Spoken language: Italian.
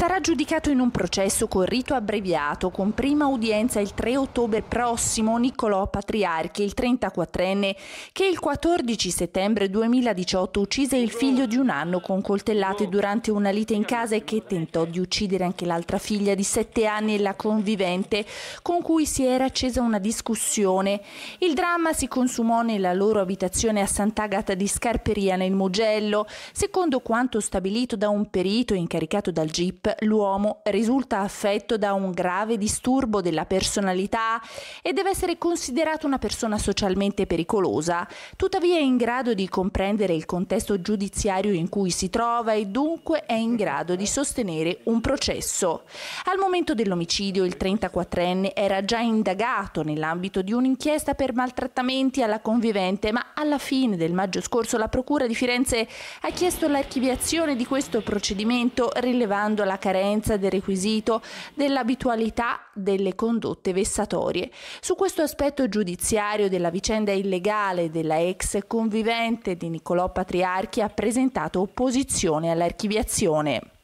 sarà giudicato in un processo con rito abbreviato, con prima udienza il 3 ottobre prossimo Niccolò Patriarchi, il 34enne, che il 14 settembre 2018 uccise il figlio di un anno con coltellate durante una lite in casa e che tentò di uccidere anche l'altra figlia di 7 anni e la convivente, con cui si era accesa una discussione. Il dramma si consumò nella loro abitazione a Sant'Agata di Scarperia nel Mugello. Secondo quanto stabilito da un perito incaricato dal GIP, l'uomo risulta affetto da un grave disturbo della personalità e deve essere considerato una persona socialmente pericolosa, tuttavia è in grado di comprendere il contesto giudiziario in cui si trova e dunque è in grado di sostenere un processo. Al momento dell'omicidio il 34enne era già indagato nell'ambito di un'inchiesta per maltrattamenti alla convivente, ma alla fine del maggio scorso la Procura di Firenze ha chiesto l'archiviazione di questo procedimento rilevando la carenza del requisito dell'abitualità delle condotte vessatorie. Su questo aspetto giudiziario della vicenda illegale della ex convivente di Niccolò Patriarchi ha presentato opposizione all'archiviazione.